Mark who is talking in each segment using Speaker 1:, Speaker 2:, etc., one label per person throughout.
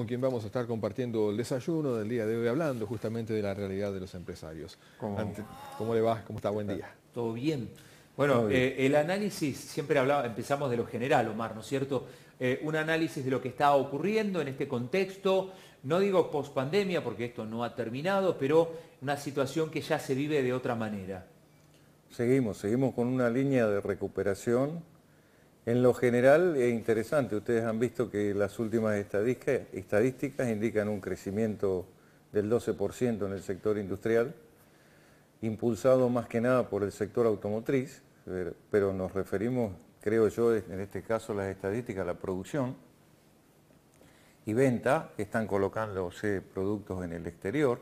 Speaker 1: con quien vamos a estar compartiendo el desayuno del día de hoy, hablando justamente de la realidad de los empresarios.
Speaker 2: ¿Cómo, le va? ¿Cómo está? Buen día. Todo bien. Bueno, eh, el análisis, siempre hablaba, empezamos de lo general, Omar, ¿no es cierto? Eh, un análisis de lo que está ocurriendo en este contexto, no digo post pandemia porque esto no ha terminado, pero una situación que ya se vive de otra manera.
Speaker 1: Seguimos, seguimos con una línea de recuperación en lo general es interesante, ustedes han visto que las últimas estadísticas, indican un crecimiento del 12% en el sector industrial, impulsado más que nada por el sector automotriz, eh, pero nos referimos, creo yo, en este caso las estadísticas, la producción y venta, están colocándose productos en el exterior,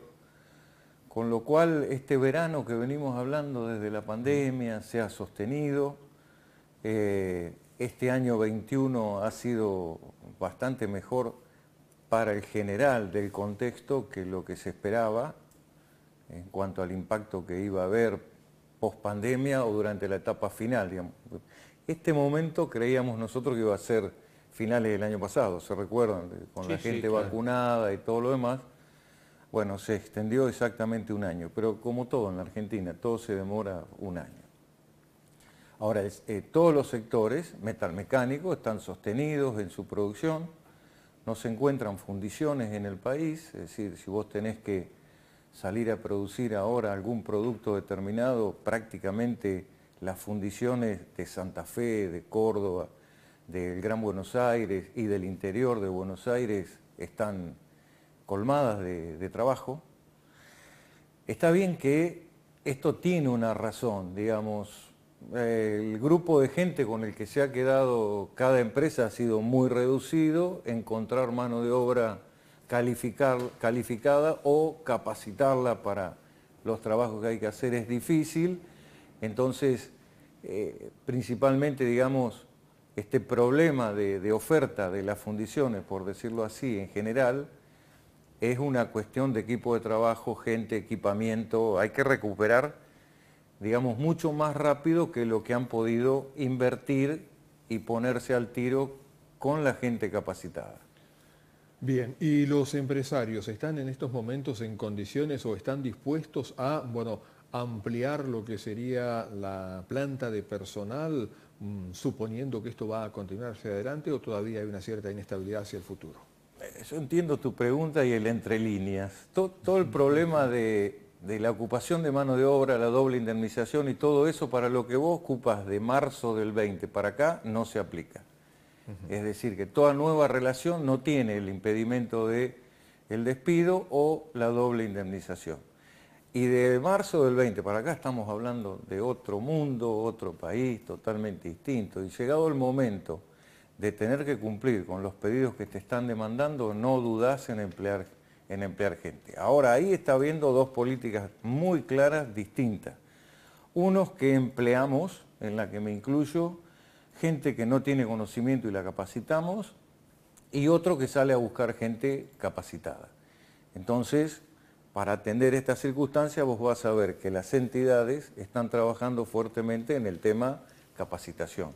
Speaker 1: con lo cual este verano que venimos hablando desde la pandemia se ha sostenido. Eh, este año 21 ha sido bastante mejor para el general del contexto que lo que se esperaba en cuanto al impacto que iba a haber post pandemia o durante la etapa final. Este momento creíamos nosotros que iba a ser finales del año pasado, se recuerdan, con la gente vacunada y todo lo demás. Bueno, se extendió exactamente un año, pero como todo en la Argentina, todo se demora un año. Ahora, eh, todos los sectores metalmecánicos están sostenidos en su producción, no se encuentran fundiciones en el país, es decir, si vos tenés que salir a producir ahora algún producto determinado, prácticamente las fundiciones de Santa Fe, de Córdoba, del Gran Buenos Aires y del interior de Buenos Aires están colmadas de trabajo. Está bien que esto tiene una razón, digamos, el grupo de gente con el que se ha quedado cada empresa ha sido muy reducido, encontrar mano de obra calificada o capacitarla para los trabajos que hay que hacer es difícil, entonces eh, principalmente digamos este problema de oferta de las fundiciones, por decirlo así en general, es una cuestión de equipo de trabajo, gente, equipamiento, hay que recuperar digamos, mucho más rápido que lo que han podido invertir y ponerse al tiro con la gente capacitada. Bien, ¿y los empresarios están en estos momentos en condiciones o están dispuestos a, bueno, ampliar lo que sería la planta de personal, mm, suponiendo que esto va a continuar hacia adelante o todavía hay una cierta inestabilidad hacia el futuro? Eh, yo entiendo tu pregunta y el entre líneas. todo el problema de de la ocupación de mano de obra, la doble indemnización y todo eso, para lo que vos ocupas de marzo del 20 para acá, no se aplica. Es decir, que toda nueva relación no tiene el impedimento de el despido o la doble indemnización. Y de marzo del 20 para acá estamos hablando de otro mundo, otro país totalmente distinto. Y llegado el momento de tener que cumplir con los pedidos que te están demandando, no dudas en emplear en emplear gente. Ahora ahí está habiendo dos políticas muy claras, distintas. Unos que empleamos, en la que me incluyo, gente que no tiene conocimiento y la capacitamos, y otro que sale a buscar gente capacitada. Entonces, para atender esta circunstancia vos vas a ver que las entidades están trabajando fuertemente en el tema capacitación.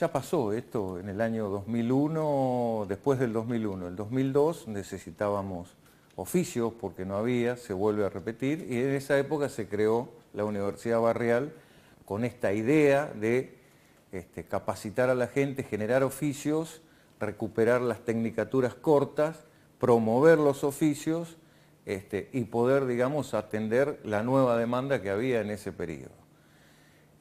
Speaker 1: Ya pasó esto en el año 2001, después del 2001. El 2002 necesitábamos oficios porque no había, se vuelve a repetir, y en esa época se creó la Universidad Barrial con esta idea de este, capacitar a la gente, generar oficios, recuperar las tecnicaturas cortas, promover los oficios este, y poder, digamos, atender la nueva demanda que había en ese periodo.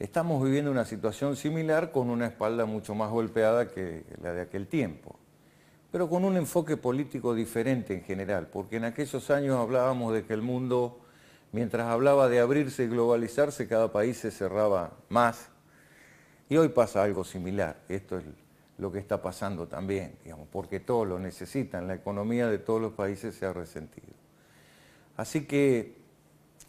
Speaker 1: Estamos viviendo una situación similar con una espalda mucho más golpeada que la de aquel tiempo, pero con un enfoque político diferente en general, porque en aquellos años hablábamos de que el mundo, mientras hablaba de abrirse y globalizarse, cada país se cerraba más. Y hoy pasa algo similar. Esto es lo que está pasando también, digamos, porque todos lo necesitan, la economía de todos los países se ha resentido. Así que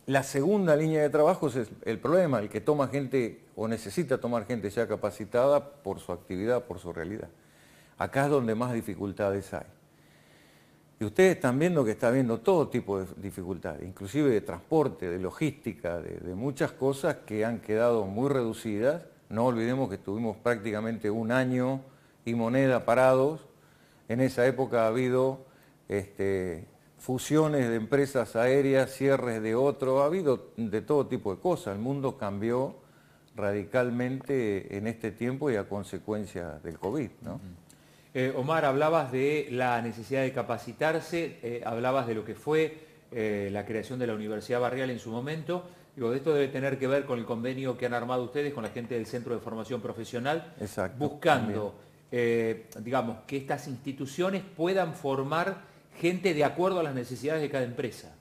Speaker 1: la segunda línea de trabajo es el problema, el que toma gente o necesita tomar gente ya capacitada por su actividad, por su realidad. Acá es donde más dificultades hay. Y ustedes están viendo que está habiendo todo tipo de dificultades, inclusive de transporte, de logística, de, muchas cosas que han quedado muy reducidas. No olvidemos que estuvimos prácticamente un año y moneda parados. En esa época ha habido este, fusiones de empresas aéreas, cierres de otro, ha habido de todo tipo de cosas. El mundo cambió radicalmente en este tiempo y a consecuencia del COVID.
Speaker 2: ¿no? Mm. Eh, Omar, hablabas de la necesidad de capacitarse, eh, hablabas de lo que fue eh, la creación de la Universidad Barrial en su momento. Digo, esto debe tener que ver con el convenio que han armado ustedes con la gente del Centro de Formación Profesional,
Speaker 1: buscando,
Speaker 2: digamos, que estas instituciones puedan formar gente de acuerdo a las necesidades de cada empresa.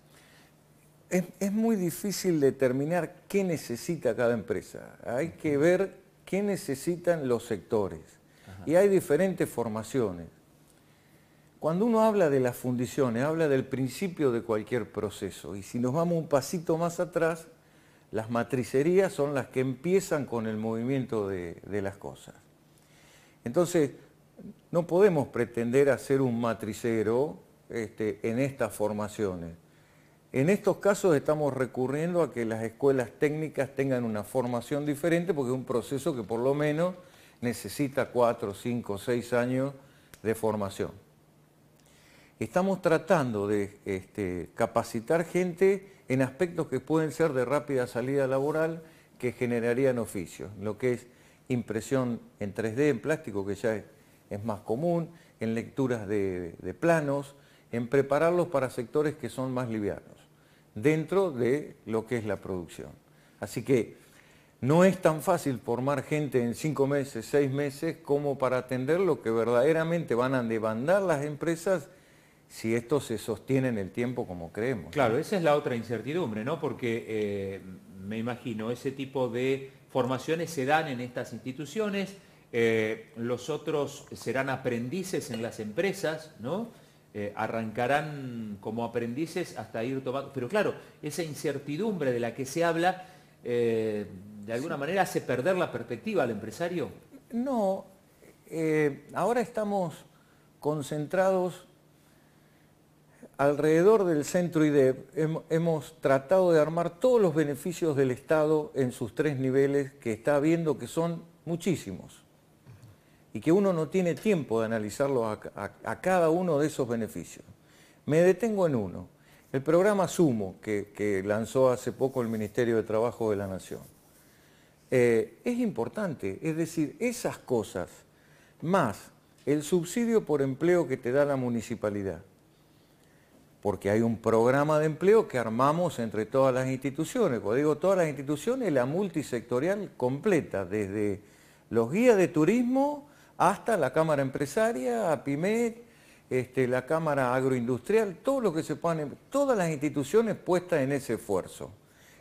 Speaker 2: Es, muy difícil
Speaker 1: determinar qué necesita cada empresa. Hay que ver qué necesitan los sectores. Y hay diferentes formaciones. Cuando uno habla de las fundiciones, habla del principio de cualquier proceso. Y si nos vamos un pasito más atrás, las matricerías son las que empiezan con el movimiento de, de, las cosas. Entonces, no podemos pretender hacer un matricero este, en estas formaciones. En estos casos estamos recurriendo a que las escuelas técnicas tengan una formación diferente porque es un proceso que por lo menos necesita 4, 5, seis años de formación. Estamos tratando de este, capacitar gente en aspectos que pueden ser de rápida salida laboral que generarían oficios, lo que es impresión en 3D, en plástico, que ya es, más común, en lecturas de planos, en prepararlos para sectores que son más livianos, dentro de lo que es la producción. Así que no es tan fácil formar gente en cinco meses, seis meses, como para atender lo que verdaderamente van a demandar las empresas si esto se sostiene en el tiempo como creemos.
Speaker 2: Claro, esa es la otra incertidumbre, ¿no? Porque eh, me imagino, ese tipo de formaciones se dan en estas instituciones, eh, los otros serán aprendices en las empresas, ¿no? Eh, arrancarán como aprendices hasta ir tomando... Pero claro, esa incertidumbre de la que se habla, eh, de alguna manera hace perder la perspectiva al empresario.
Speaker 1: No, eh, ahora estamos concentrados alrededor del centro IDEP. hemos tratado de armar todos los beneficios del Estado en sus tres niveles que está viendo que son muchísimos y que uno no tiene tiempo de analizarlo a, cada uno de esos beneficios. Me detengo en uno, el programa Sumo que, lanzó hace poco el Ministerio de Trabajo de la Nación. Eh, es importante, es decir, esas cosas, más el subsidio por empleo que te da la municipalidad, porque hay un programa de empleo que armamos entre todas las instituciones, cuando digo todas las instituciones, la multisectorial completa, desde los guías de turismo hasta la Cámara Empresaria, APIMED, este, la Cámara Agroindustrial, todo lo que se todas las instituciones puestas en ese esfuerzo.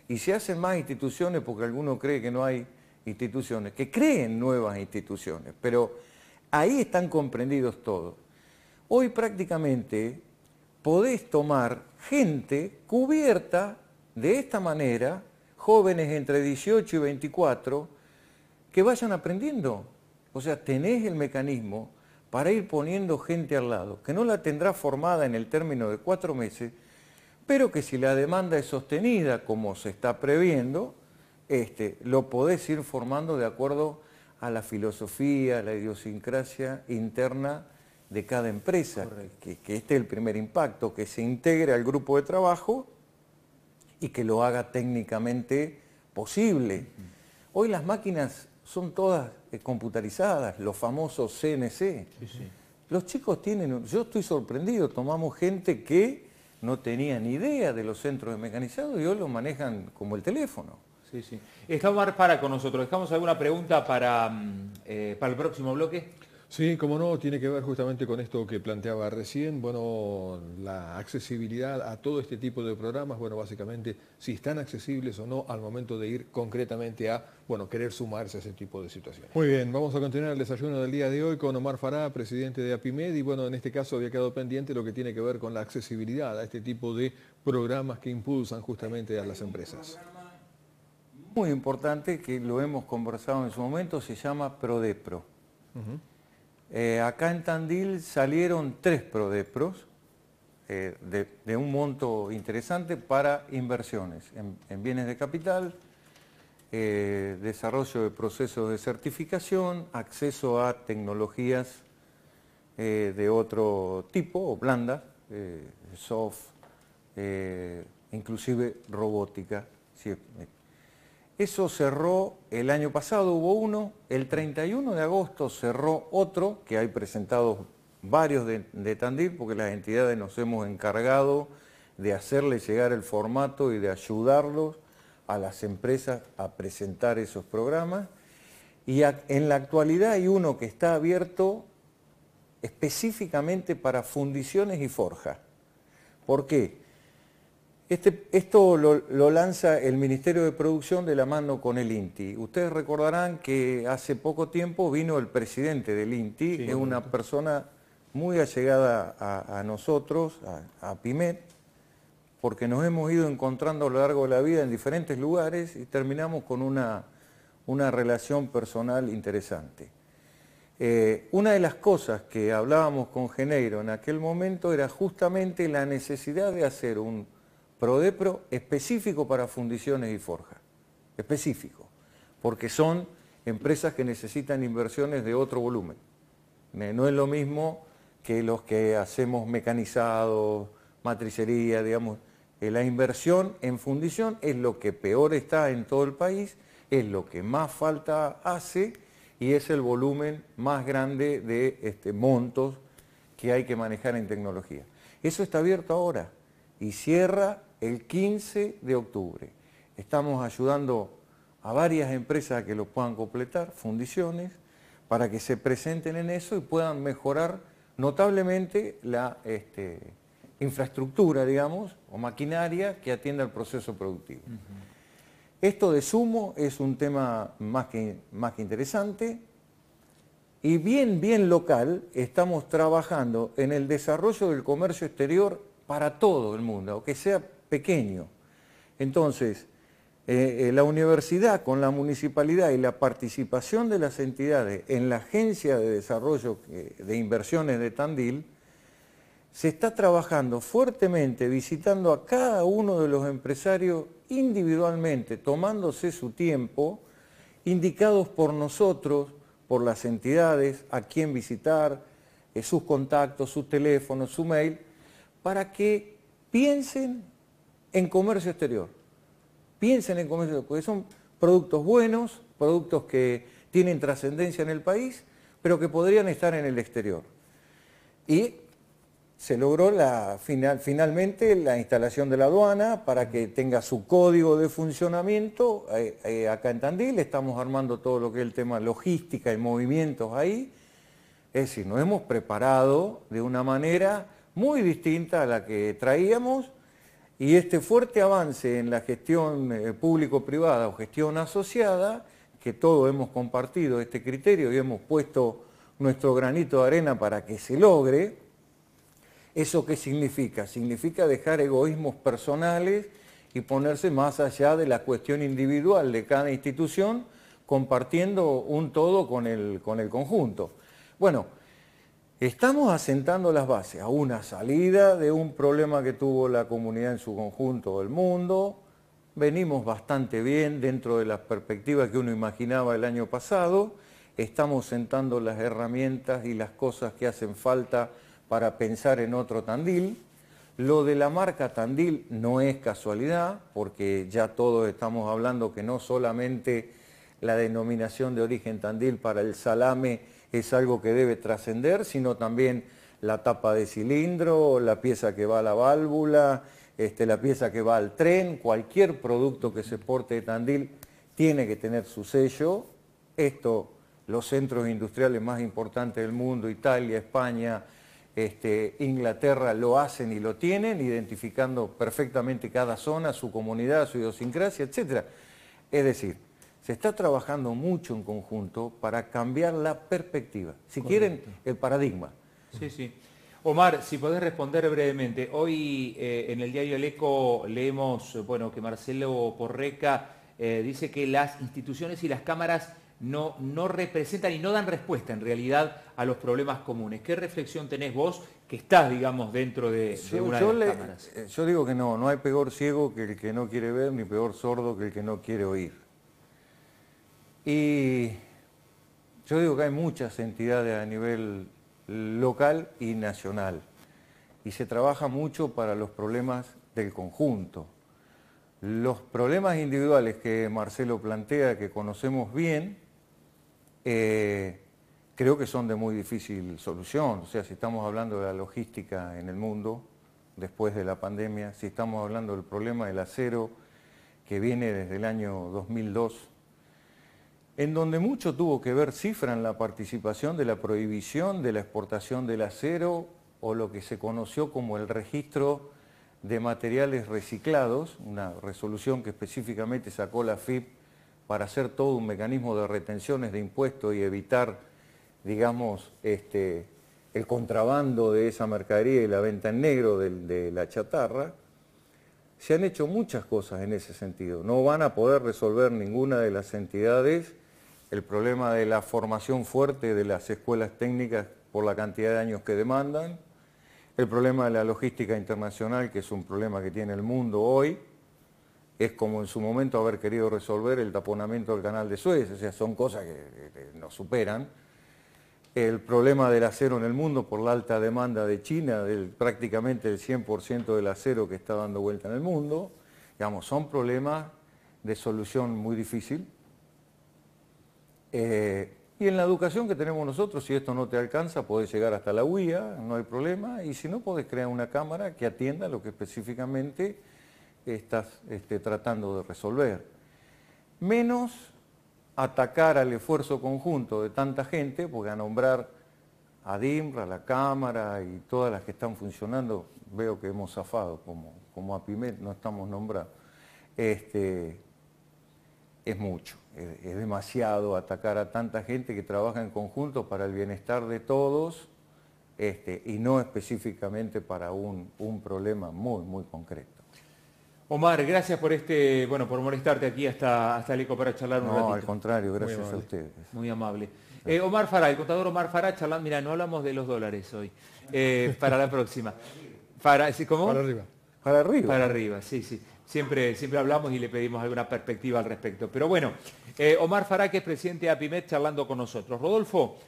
Speaker 1: Y se hacen más instituciones porque alguno cree que no hay instituciones, que creen nuevas instituciones, pero ahí están comprendidos todos. Hoy prácticamente podés tomar gente cubierta de esta manera, jóvenes entre 18 y 24, que vayan aprendiendo. O sea, tenés el mecanismo para ir poniendo gente al lado, que no la tendrá formada en el término de cuatro meses, pero que si la demanda es sostenida como se está previendo, este, lo podés ir formando de acuerdo a la filosofía, a la idiosincrasia interna de cada empresa, que, que, este es el primer impacto, que se integre al grupo de trabajo y que lo haga técnicamente posible. Hoy las máquinas son todas eh, computarizadas, los famosos CNC. Los chicos tienen, yo estoy sorprendido, tomamos gente que no tenía ni idea de los centros de mecanizados y hoy lo manejan como el teléfono. Sí, sí.
Speaker 2: Está Para con nosotros. ¿Dejamos alguna pregunta para, mm, eh, para el próximo bloque?
Speaker 1: Sí, como no, tiene que ver justamente con esto que planteaba recién, bueno, la accesibilidad a todo este tipo de programas, bueno, básicamente si están accesibles o no al momento de ir concretamente a, bueno, querer sumarse a ese tipo de situaciones. Muy bien, vamos a continuar el desayuno del día de hoy con Omar Fará, presidente de APIMED, y bueno, en este caso había quedado pendiente lo que tiene que ver con la accesibilidad a este tipo de programas que impulsan justamente a las empresas. Muy importante que lo hemos conversado en su momento, se llama PRODEPRO. Eh, acá en Tandil salieron tres prodepros eh, de, un monto interesante para inversiones en, bienes de capital, eh, desarrollo de procesos de certificación, acceso a tecnologías de otro tipo o blandas, soft, inclusive robótica, si eso cerró el año pasado, hubo uno, el 31 de agosto cerró otro, que hay presentados varios de, de Tandil, porque las entidades nos hemos encargado de hacerle llegar el formato y de ayudarlos a las empresas a presentar esos programas. Y en la actualidad hay uno que está abierto específicamente para fundiciones y forjas. ¿Por qué? Este, esto lo, lanza el Ministerio de Producción de la mano con el INTI. Ustedes recordarán que hace poco tiempo vino el presidente del INTI, es una persona muy allegada a, nosotros, a, a, PIMET, porque nos hemos ido encontrando a lo largo de la vida en diferentes lugares y terminamos con una, una relación personal interesante. Eh, una de las cosas que hablábamos con Geneiro en aquel momento era justamente la necesidad de hacer un Prodepro específico para fundiciones y forjas, específico, porque son empresas que necesitan inversiones de otro volumen. No es lo mismo que los que hacemos mecanizados, matricería, digamos. Eh, la inversión en fundición es lo que peor está en todo el país, es lo que más falta hace y es el volumen más grande de este, montos que hay que manejar en tecnología. Eso está abierto ahora y cierra el 15 de octubre. Estamos ayudando a varias empresas a que lo puedan completar, fundiciones, para que se presenten en eso y puedan mejorar notablemente la este, infraestructura, digamos, o maquinaria que atienda el proceso productivo. Esto de sumo es un tema más que, más que interesante y bien, bien local, estamos trabajando en el desarrollo del comercio exterior para todo el mundo, aunque sea pequeño. Entonces, eh, eh, la universidad con la municipalidad y la participación de las entidades en la Agencia de Desarrollo eh, de Inversiones de Tandil, se está trabajando fuertemente visitando a cada uno de los empresarios individualmente, tomándose su tiempo, indicados por nosotros, por las entidades, a quién visitar, sus contactos, sus teléfonos, su mail, para que piensen en comercio exterior. Piensen en comercio exterior, son productos buenos, productos que tienen trascendencia en el país, pero que podrían estar en el exterior. Y se logró finalmente la instalación de la aduana para que tenga su código de funcionamiento. Eh, eh, acá en Tandil estamos armando todo lo que es el tema logística y movimientos ahí. Es decir, nos hemos preparado de una manera muy distinta a la que traíamos y este fuerte avance en la gestión eh, público-privada o gestión asociada, que todos hemos compartido este criterio y hemos puesto nuestro granito de arena para que se logre, ¿eso qué significa? Significa dejar egoísmos personales y ponerse más allá de la cuestión individual de cada institución, compartiendo un todo con el, con el conjunto. Bueno, Estamos asentando las bases a una salida de un problema que tuvo la comunidad en su conjunto del mundo. Venimos bastante bien dentro de las perspectivas que uno imaginaba el año pasado. Estamos sentando las herramientas y las cosas que hacen falta para pensar en otro Tandil. Lo de la marca Tandil no es casualidad, porque ya todos estamos hablando que no solamente la denominación de origen Tandil para el salame es algo que debe trascender, sino también la tapa de cilindro, la pieza que va a la válvula, este, la pieza que va al tren, cualquier producto que se porte de Tandil tiene que tener su sello. Esto, los centros industriales más importantes del mundo, Italia, España, este, Inglaterra, lo hacen y lo tienen, identificando perfectamente cada zona, su comunidad, su idiosincrasia, etc. Es decir, se está trabajando mucho en conjunto para cambiar la perspectiva, si quieren, el paradigma.
Speaker 2: Sí, sí. Omar, si podés responder brevemente. Hoy eh, en el diario El Eco leemos eh, bueno, que Marcelo Porreca eh, dice que las instituciones y las cámaras no, no, representan y no dan respuesta en realidad a los problemas comunes. ¿Qué reflexión tenés vos que estás, digamos, dentro de, una de las cámaras?
Speaker 1: Yo digo que no, no hay peor ciego que el que no quiere ver, ni peor sordo que el que no quiere oír. Y yo digo que hay muchas entidades a nivel local y nacional y se trabaja mucho para los problemas del conjunto. Los problemas individuales que Marcelo plantea, que conocemos bien, eh, creo que son de muy difícil solución. O sea, si estamos hablando de la logística en el mundo después de la pandemia, si estamos hablando del problema del acero que viene desde el año 2002 en donde mucho tuvo que ver, cifra en la participación de la prohibición de la exportación del acero o lo que se conoció como el registro de materiales reciclados, una resolución que específicamente sacó la FIP para hacer todo un mecanismo de retenciones de impuestos y evitar, digamos, este, el contrabando de esa mercadería y la venta en negro de la chatarra, se han hecho muchas cosas en ese sentido. No van a poder resolver ninguna de las entidades el problema de la formación fuerte de las escuelas técnicas por la cantidad de años que demandan, el problema de la logística internacional, que es un problema que tiene el mundo hoy, es como en su momento haber querido resolver el taponamiento del canal de Suez, o sea, son cosas que nos superan. El problema del acero en el mundo por la alta demanda de China, del, prácticamente el 100% del acero que está dando vuelta en el mundo, digamos, son problemas de solución muy difícil, eh, y en la educación que tenemos nosotros, si esto no te alcanza, podés llegar hasta la UIA, no hay problema, y si no, podés crear una cámara que atienda lo que específicamente estás este, tratando de resolver. Menos atacar al esfuerzo conjunto de tanta gente, porque a nombrar a DIMRA, la Cámara y todas las que están funcionando, veo que hemos zafado, como, como a PIMET no estamos nombrados, este, es mucho es demasiado atacar a tanta gente que trabaja en conjunto para el bienestar de todos este, y no específicamente para un, un, problema muy, muy concreto.
Speaker 2: Omar, gracias por este, bueno, por molestarte aquí hasta, el eco para charlar un no, al contrario, gracias a ustedes. Muy amable. Eh, Omar Farah, el contador Omar Farah, charlando, mira, no hablamos de los dólares hoy, eh, para la próxima. Para, Para arriba. Para arriba. Para arriba, sí, sí siempre, hablamos y le pedimos alguna perspectiva al respecto. Pero bueno, eh, Omar Fará, que es presidente de Apimet, charlando con nosotros. Rodolfo,